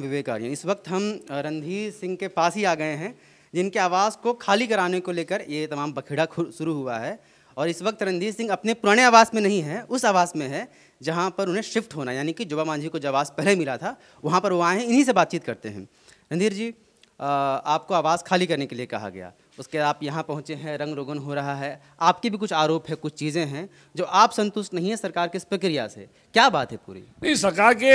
विवेक आर्यन इस वक्त हम रणधीर सिंह के पास ही आ गए हैं जिनके आवास को खाली कराने को लेकर ये तमाम बखेड़ा शुरू हुआ है और इस वक्त रणधीर सिंह अपने पुराने आवास में नहीं है उस आवास में है जहाँ पर उन्हें शिफ्ट होना यानी कि जुबा मांझी को जो आवास पहले मिला था वहाँ पर वो आए हैं इन्हीं से बातचीत करते हैं रणधीर जी आपको आवास खाली करने के लिए कहा गया उसके आप यहाँ पहुँचे हैं रंग रोगन हो रहा है आपके भी कुछ आरोप है कुछ चीज़ें हैं जो आप संतुष्ट नहीं हैं सरकार की इस प्रक्रिया से क्या बात है पूरी नहीं सरकार के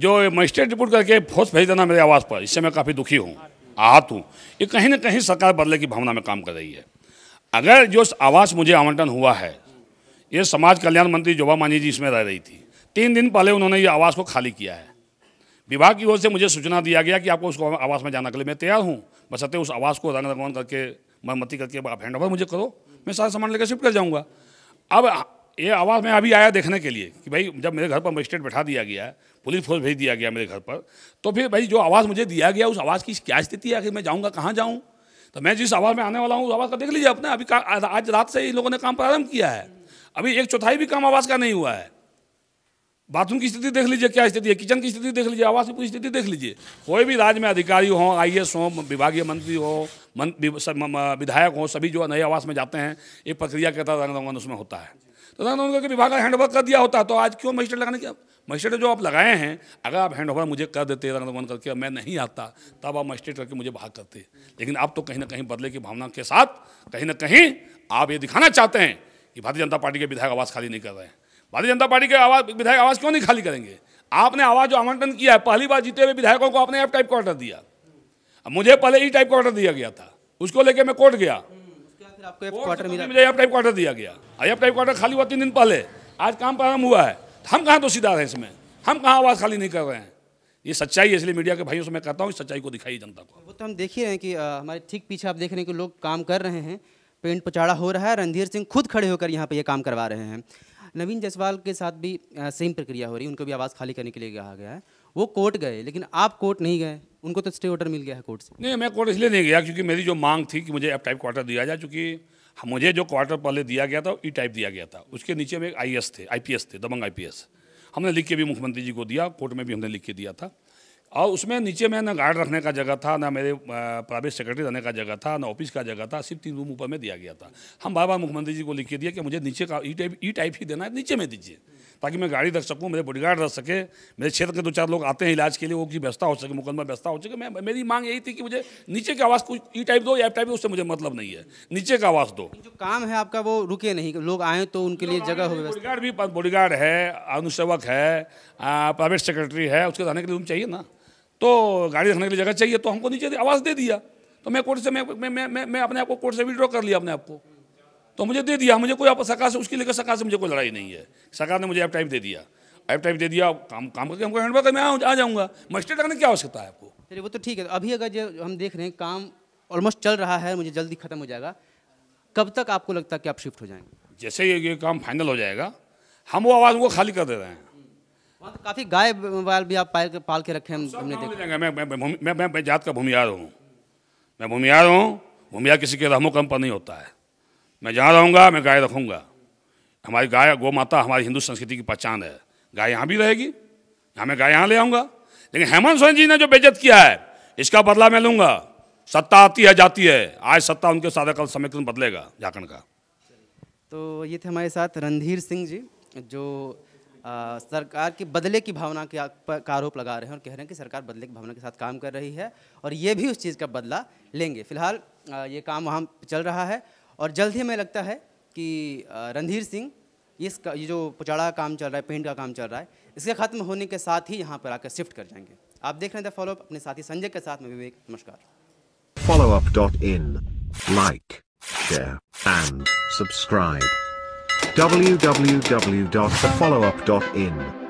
जो मजिस्ट्रेट रिपोर्ट करके फोर्स भेज देना मेरे आवाज़ पर इससे मैं काफ़ी दुखी हूँ आहत हूँ ये कहीं ना कहीं सरकार बदले की भावना में काम कर रही है अगर जो आवास मुझे आवंटन हुआ है ये समाज कल्याण मंत्री जोबा मांझी जी इसमें रह रही थी तीन दिन पहले उन्होंने ये आवास को खाली किया है विभाग की ओर से मुझे सूचना दिया गया कि आपको उसको आवास में जाना के लिए मैं तैयार हूँ बसते उस आवास को रंग रंगवान करके मरम्मती करके आप हैंड ओवर मुझे करो मैं सारा सामान लेकर शिफ्ट कर जाऊँगा अब ये आवाज़ मैं अभी आया देखने के लिए कि भाई जब मेरे घर पर मजिस्ट्रेट बैठा दिया गया पुलिस फोर्स भेज दिया गया मेरे घर पर तो फिर भाई जो आवाज़ मुझे दिया गया उस आवाज़ की क्या स्थिति है आखिर मैं जाऊँगा कहाँ जाऊँ तो मैं जिस आवाज़ में आने वाला हूँ उस आवाज़ का देख लीजिए अपने अभी आज रात से इन लोगों ने काम प्रारंभ किया है अभी एक चौथाई भी काम आवाज़ का नहीं हुआ है बाथरूम की स्थिति देख लीजिए क्या स्थिति है किचन की स्थिति देख लीजिए आवास की पूरी स्थिति देख लीजिए कोई भी राज्य में अधिकारी हो आई एस हो विभागीय मंत्री हो विधायक हो सभी जो नए आवास में जाते हैं ये प्रक्रिया के तहत रंग उसमें होता है तो दादा उनका विभाग का हैंड ओवर कर दिया होता तो आज क्यों मजिस्ट्रेट लगाने की मजिस्ट्रेट जो आप लगाए हैं अगर आप हैंड ओवर मुझे कर देते रंगमन करके मैं नहीं आता तब आप मजिस्ट्रेट करके मुझे भाग करते लेकिन आप तो कहीं ना कहीं बदले की भावना के साथ कहीं ना कहीं आप ये दिखाना चाहते हैं कि भारतीय जनता पार्टी के विधायक आवाज़ खाली नहीं कर रहे हैं भारतीय जनता पार्टी के आवाज विधायक आवाज़ क्यों नहीं खाली करेंगे आपने आवाज़ जो आवंटन किया है पहली बार जीते हुए विधायकों को आपने एफ टाइप का ऑर्डर दिया मुझे पहले ई टाइप का ऑर्डर दिया गया था उसको लेके मैं कोर्ट गया फिर आपको एफ क्वार्टर तो मिला दिया गया एफ टाइप क्वार्टर खाली हुआ तीन दिन पहले आज काम प्रारंभ हुआ है हम कहाँ दोषीदार हैं इसमें हम कहाँ आवाज़ खाली नहीं कर रहे हैं ये सच्चाई है इसलिए मीडिया के भाइयों से मैं कहता हूँ सच्चाई को दिखाई जनता को वो तो हम देख ही रहे हैं कि हमारे ठीक पीछे आप देख रहे हैं कि लोग काम कर रहे हैं पेंट पचाड़ा हो रहा है रणधीर सिंह खुद खड़े होकर यहाँ पे ये काम करवा रहे हैं नवीन जसवाल के साथ भी सेम प्रक्रिया हो रही है उनको भी आवाज़ खाली करने के लिए कहा गया है वो कोर्ट गए लेकिन आप कोर्ट नहीं गए उनको तो स्टे ऑर्डर मिल गया है कोर्ट से नहीं मैं कोर्ट इसलिए नहीं गया क्योंकि मेरी जो मांग थी कि मुझे एफ टाइप क्वार्टर दिया जाए चूँकि मुझे जो क्वार्टर पहले दिया गया था ई टाइप e दिया गया था उसके नीचे में एक आई थे आई थे दबंग आई हमने लिख के भी मुख्यमंत्री जी को दिया कोर्ट में भी हमने लिख के दिया था और उसमें नीचे में ना गार्ड रखने का जगह था ना मेरे प्राइवेट सेक्रेटरी रहने का जगह था ना ऑफिस का जगह था सिर्फ तीन रूम ऊपर में दिया गया था हम बार बार मुख्यमंत्री जी को लिख के दिया कि मुझे नीचे का ई टाइप ई टाइप ही देना है नीचे में दीजिए ताकि मैं गाड़ी रख सकूँ मेरे बॉडीगार्ड रख सके मेरे क्षेत्र के दो चार लोग आते हैं इलाज के लिए वो की व्यवस्था हो सके मुकदमा व्यवस्था हो सके मैं मेरी मांग यही थी कि मुझे नीचे का आवाज़ कुछ ई e टाइप दो या टाइप दो उससे मुझे मतलब नहीं है नीचे का आवाज़ दो जो काम है आपका वो रुके नहीं लोग आए तो उनके लिए जगह हो गार्ड भी बॉडी है अनुसेवक है प्राइवेट सेक्रेटरी है उसके रहने के लिए रूम चाहिए ना तो गाड़ी रखने के लिए जगह चाहिए तो हमको नीचे आवाज़ दे दिया तो मैं कोर्ट से मैं मैं मैं मैं अपने आप को कोर्ट से विड्रॉ कर लिया अपने आप को तो मुझे दे दिया मुझे कोई आप सरकार से उसकी लेकर सरकार से मुझे कोई लड़ाई नहीं है सरकार ने मुझे एप टाइप दे दिया एप टाइप दे दिया काम काम करके हमको हैंड मैं आ जाऊँगा मजिस्ट्रेट करने की आवश्यकता है आपको चलिए वो तो ठीक है अभी अगर जो हम देख रहे हैं काम ऑलमोस्ट चल रहा है मुझे जल्दी खत्म हो जाएगा कब तक आपको लगता है कि आप शिफ्ट हो जाएंगे जैसे ये, ये काम फाइनल हो जाएगा हम वो आवाज़ उनको खाली कर दे रहे हैं वहाँ तो काफ़ी गाय वाल भी आप पाल के पाल के रखे हमने देखा मैं मैं मैं जात का भूमियार हूँ मैं भूमियार हूँ भूमिया किसी के रहमो कम पर नहीं होता है मैं जहाँ रहूँगा मैं गाय रखूँगा हमारी गाय गौ माता हमारी हिंदू संस्कृति की पहचान है गाय यहाँ भी रहेगी यहाँ मैं गाय यहाँ ले आऊँगा लेकिन हेमंत सोरेन जी ने जो बेजत किया है इसका बदला मैं लूँगा सत्ता आती है जाती है आज सत्ता उनके साथ कल समय बदलेगा झारखंड का तो ये थे हमारे साथ रणधीर सिंह जी जो आ, सरकार की बदले की भावना के का आरोप लगा रहे हैं और कह रहे हैं कि सरकार बदले की भावना के साथ काम कर रही है और ये भी उस चीज़ का बदला लेंगे फिलहाल ये काम वहाँ चल रहा है और जल्द ही हमें लगता है कि रणधीर सिंह इस ये जो का काम चल रहा है पेंट का काम चल रहा है इसके ख़त्म होने के साथ ही यहाँ पर आकर शिफ्ट कर जाएंगे आप देख रहे थे फॉलोअप अपने साथी संजय के साथ में विवेक नमस्कार follow up dot in like and subscribe www.thefollowup.in